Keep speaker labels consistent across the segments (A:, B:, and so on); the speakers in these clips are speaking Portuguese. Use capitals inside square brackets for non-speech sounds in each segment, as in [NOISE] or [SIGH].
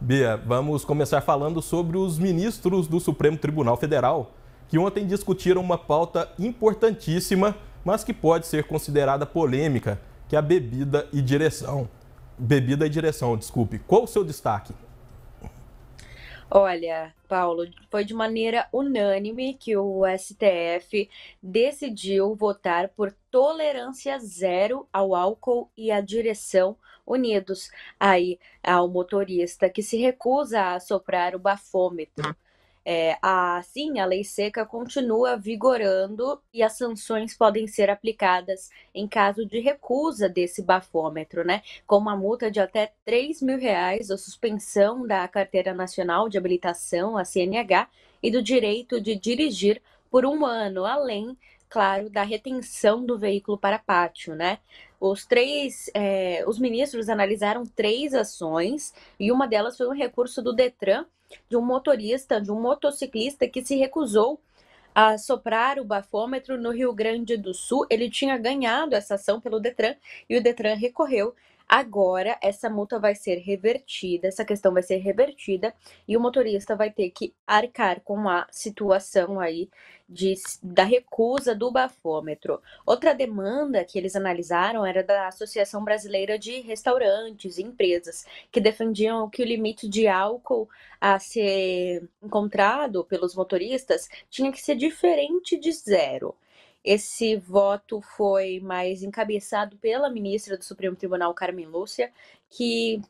A: Bia, vamos começar falando sobre os ministros do Supremo Tribunal Federal, que ontem discutiram uma pauta importantíssima, mas que pode ser considerada polêmica, que é a bebida e direção. Bebida e direção, desculpe. Qual o seu destaque?
B: Olha, Paulo, foi de maneira unânime que o STF decidiu votar por tolerância zero ao álcool e à direção unidos aí ao motorista que se recusa a soprar o bafômetro. É, assim, a lei seca continua vigorando e as sanções podem ser aplicadas em caso de recusa desse bafômetro, né? Com uma multa de até 3 mil reais, a suspensão da Carteira Nacional de Habilitação, a CNH, e do direito de dirigir por um ano, além, claro, da retenção do veículo para pátio, né? Os três, é, os ministros analisaram três ações e uma delas foi um recurso do Detran de um motorista, de um motociclista que se recusou a soprar o bafômetro no Rio Grande do Sul. Ele tinha ganhado essa ação pelo Detran e o Detran recorreu Agora, essa multa vai ser revertida, essa questão vai ser revertida e o motorista vai ter que arcar com a situação aí de, da recusa do bafômetro. Outra demanda que eles analisaram era da Associação Brasileira de Restaurantes e Empresas, que defendiam que o limite de álcool a ser encontrado pelos motoristas tinha que ser diferente de zero. Esse voto foi mais encabeçado pela ministra do Supremo Tribunal, Carmen Lúcia, que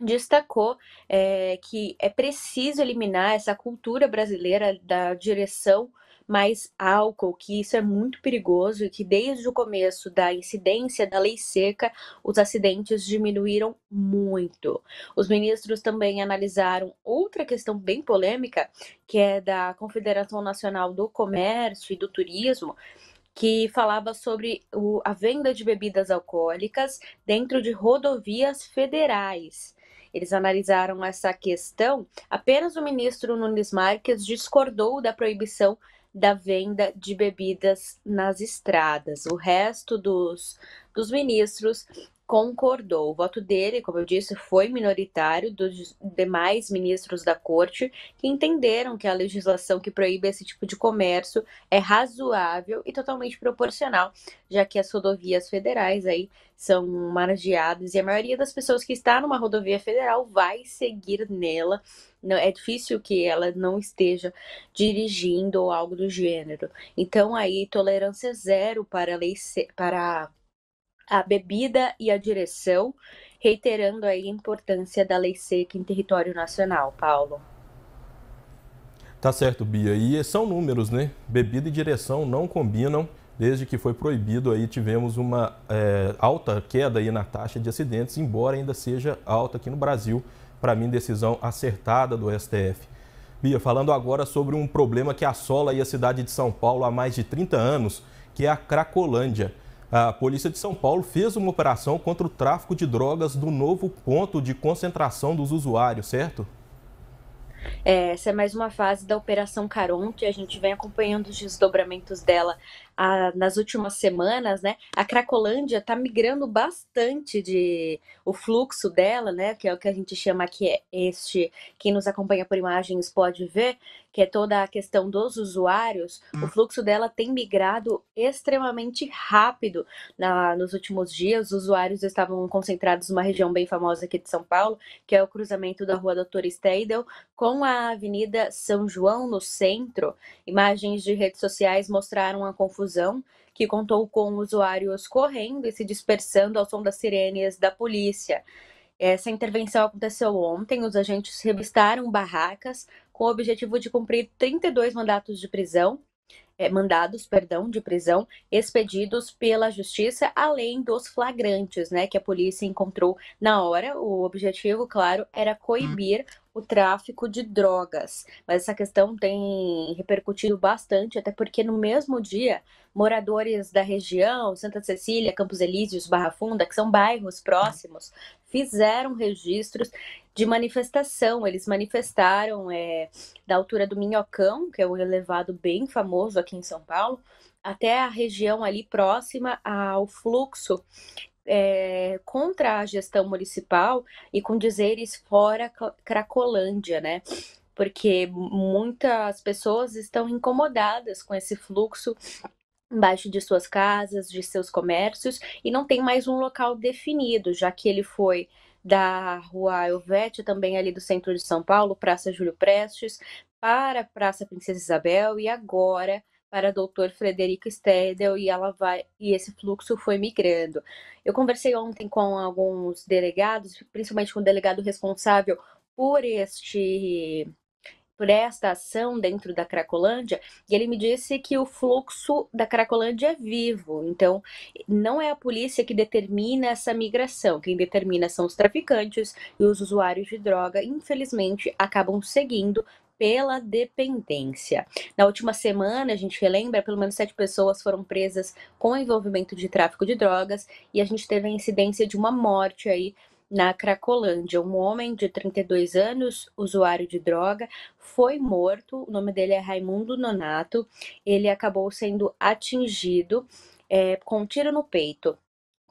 B: destacou é, que é preciso eliminar essa cultura brasileira da direção mais álcool, que isso é muito perigoso e que desde o começo da incidência da lei seca, os acidentes diminuíram muito. Os ministros também analisaram outra questão bem polêmica, que é da Confederação Nacional do Comércio e do Turismo, que falava sobre o, a venda de bebidas alcoólicas dentro de rodovias federais. Eles analisaram essa questão. Apenas o ministro Nunes Marques discordou da proibição da venda de bebidas nas estradas. O resto dos, dos ministros concordou. O voto dele, como eu disse, foi minoritário dos demais ministros da corte, que entenderam que a legislação que proíbe esse tipo de comércio é razoável e totalmente proporcional, já que as rodovias federais aí são margeadas e a maioria das pessoas que está numa rodovia federal vai seguir nela. Não, é difícil que ela não esteja dirigindo ou algo do gênero. Então aí tolerância zero para a lei para a bebida e a direção, reiterando aí a importância da lei seca em território nacional, Paulo.
A: Tá certo, Bia. E são números, né? Bebida e direção não combinam. Desde que foi proibido, aí tivemos uma é, alta queda aí na taxa de acidentes, embora ainda seja alta aqui no Brasil. Para mim, decisão acertada do STF. Bia, falando agora sobre um problema que assola a cidade de São Paulo há mais de 30 anos, que é a Cracolândia. A polícia de São Paulo fez uma operação contra o tráfico de drogas do novo ponto de concentração dos usuários, certo?
B: É, essa é mais uma fase da Operação Caronte, a gente vem acompanhando os desdobramentos dela a, nas últimas semanas, né, a Cracolândia está migrando bastante de o fluxo dela, né, que é o que a gente chama aqui é este, quem nos acompanha por imagens pode ver, que é toda a questão dos usuários, o hum. fluxo dela tem migrado extremamente rápido na, nos últimos dias. Os usuários estavam concentrados numa região bem famosa aqui de São Paulo, que é o cruzamento da rua Doutor Steidel com a Avenida São João no centro. Imagens de redes sociais mostraram a confusão confusão que contou com usuários correndo e se dispersando ao som das sirenes da polícia. Essa intervenção aconteceu ontem. Os agentes revistaram barracas com o objetivo de cumprir 32 mandatos de prisão, é, mandados, perdão, de prisão expedidos pela justiça, além dos flagrantes, né, que a polícia encontrou na hora. O objetivo, claro, era coibir o tráfico de drogas. Mas essa questão tem repercutido bastante, até porque no mesmo dia, moradores da região, Santa Cecília, Campos Elíseos, Barra Funda, que são bairros próximos, fizeram registros de manifestação. Eles manifestaram é, da altura do Minhocão, que é o elevado bem famoso aqui em São Paulo, até a região ali próxima ao fluxo é, contra a gestão municipal e com dizeres fora Cracolândia, né? Porque muitas pessoas estão incomodadas com esse fluxo embaixo de suas casas, de seus comércios, e não tem mais um local definido, já que ele foi da Rua Elvete, também ali do centro de São Paulo, Praça Júlio Prestes, para a Praça Princesa Isabel e agora para Dr. Frederico Stedel e ela vai e esse fluxo foi migrando. Eu conversei ontem com alguns delegados, principalmente com o delegado responsável por este por esta ação dentro da Cracolândia, e ele me disse que o fluxo da Cracolândia é vivo. Então, não é a polícia que determina essa migração, quem determina são os traficantes e os usuários de droga, infelizmente, acabam seguindo pela dependência. Na última semana, a gente relembra, pelo menos sete pessoas foram presas com envolvimento de tráfico de drogas e a gente teve a incidência de uma morte aí na Cracolândia. Um homem de 32 anos, usuário de droga, foi morto. O nome dele é Raimundo Nonato. Ele acabou sendo atingido é, com um tiro no peito.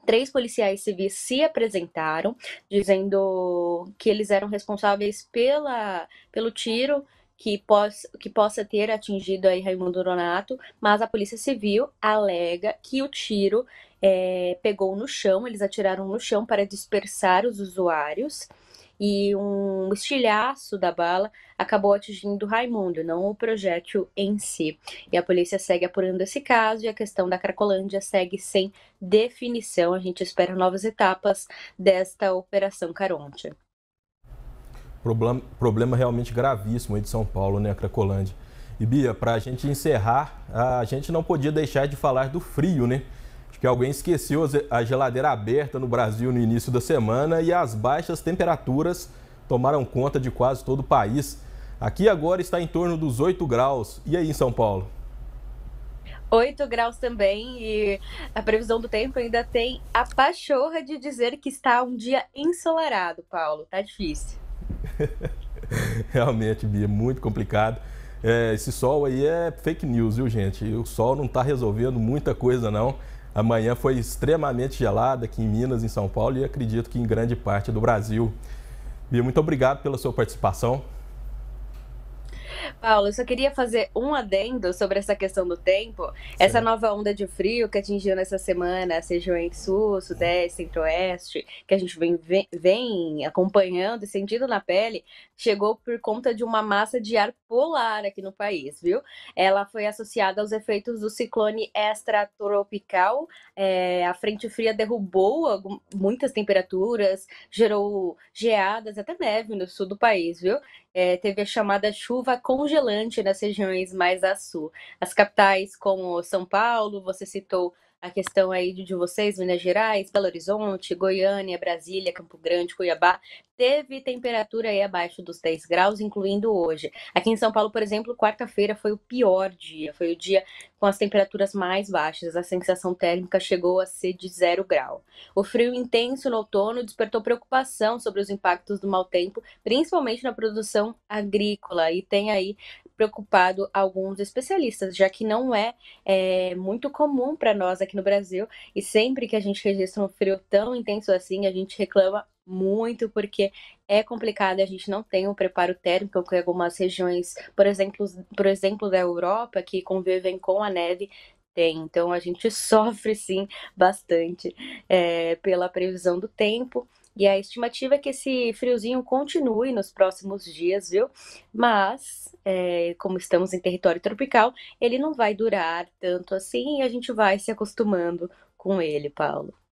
B: Três policiais civis se apresentaram, dizendo que eles eram responsáveis pela, pelo tiro que possa, que possa ter atingido aí Raimundo Donato, mas a Polícia Civil alega que o tiro é, pegou no chão, eles atiraram no chão para dispersar os usuários e um estilhaço da bala acabou atingindo Raimundo, não o projétil em si. E a polícia segue apurando esse caso e a questão da Cracolândia segue sem definição. A gente espera novas etapas desta Operação Caronte
A: problema, problema realmente gravíssimo aí de São Paulo, né, Cracolândia. E Bia, para a gente encerrar, a gente não podia deixar de falar do frio, né? Acho que alguém esqueceu a geladeira aberta no Brasil no início da semana e as baixas temperaturas tomaram conta de quase todo o país. Aqui agora está em torno dos 8 graus. E aí em São Paulo?
B: 8 graus também e a previsão do tempo ainda tem a pachorra de dizer que está um dia ensolarado, Paulo. Tá difícil.
A: [LAUGHS] Realmente, Bia, é muito complicado. É, esse sol aí é fake news, viu, gente? O sol não está resolvendo muita coisa, não. Amanhã foi extremamente gelada aqui em Minas, em São Paulo e acredito que em grande parte do Brasil. Bia, muito obrigado pela sua participação.
B: Paulo, eu só queria fazer um adendo sobre essa questão do tempo. Essa nova onda de frio que atingiu nessa semana as regiões sul, sudeste, centro-oeste, que a gente vem, vem, acompanhando e sentindo na pele, chegou por conta de uma massa de ar polar aqui no país, viu? Ela foi associada aos efeitos do ciclone extratropical. É, a frente fria derrubou muitas temperaturas, gerou geadas, até neve no sul do país, viu? é, teve a chamada chuva congelante nas regiões mais a sul. As capitais como São Paulo, você citou a questão aí de vocês, Minas Gerais, Belo Horizonte, Goiânia, Brasília, Campo Grande, Cuiabá, teve temperatura aí abaixo dos 10 graus, incluindo hoje. Aqui em São Paulo, por exemplo, quarta-feira foi o pior dia, foi o dia com as temperaturas mais baixas, a sensação térmica chegou a ser de zero grau. O frio intenso no outono despertou preocupação sobre os impactos do mau tempo, principalmente na produção agrícola, e tem aí preocupado alguns especialistas, já que não é, é muito comum para nós aqui no Brasil. E sempre que a gente registra um frio tão intenso assim, a gente reclama muito porque é complicado, a gente não tem o um preparo térmico que algumas regiões, por exemplo, por exemplo da Europa, que convivem com a neve, tem. Então a gente [LAUGHS] sofre sim bastante é, pela previsão do tempo e a estimativa é que esse friozinho continue nos próximos dias, viu? Mas, é, como estamos em território tropical, ele não vai durar tanto assim e a gente vai se acostumando com ele, Paulo.